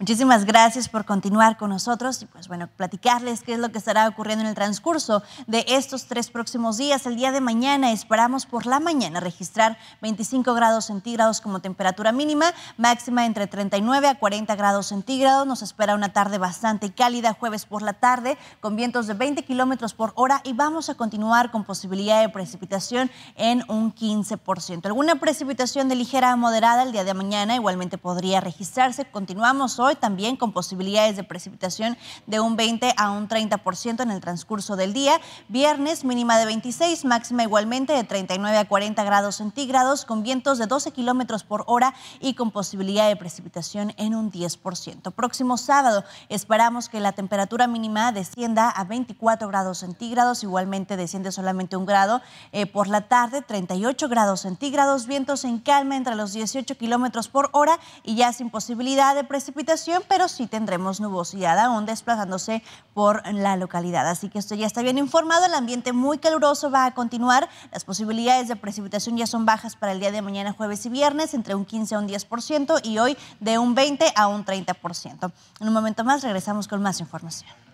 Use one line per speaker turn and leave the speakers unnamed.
Muchísimas gracias por continuar con nosotros y pues bueno, platicarles qué es lo que estará ocurriendo en el transcurso de estos tres próximos días. El día de mañana esperamos por la mañana registrar 25 grados centígrados como temperatura mínima, máxima entre 39 a 40 grados centígrados. Nos espera una tarde bastante cálida jueves por la tarde con vientos de 20 kilómetros por hora y vamos a continuar con posibilidad de precipitación en un 15%. Alguna precipitación de ligera a moderada el día de mañana igualmente podría registrarse. Continuamos hoy, también con posibilidades de precipitación de un 20 a un 30% en el transcurso del día. Viernes mínima de 26, máxima igualmente de 39 a 40 grados centígrados, con vientos de 12 kilómetros por hora y con posibilidad de precipitación en un 10%. Próximo sábado esperamos que la temperatura mínima descienda a 24 grados centígrados, igualmente desciende solamente un grado eh, por la tarde, 38 grados centígrados, vientos en calma entre los 18 kilómetros por hora y ya sin posibilidad de precipitación pero sí tendremos nubosidad aún desplazándose por la localidad. Así que esto ya está bien informado. El ambiente muy caluroso va a continuar. Las posibilidades de precipitación ya son bajas para el día de mañana, jueves y viernes, entre un 15 a un 10% y hoy de un 20 a un 30%. En un momento más regresamos con más información.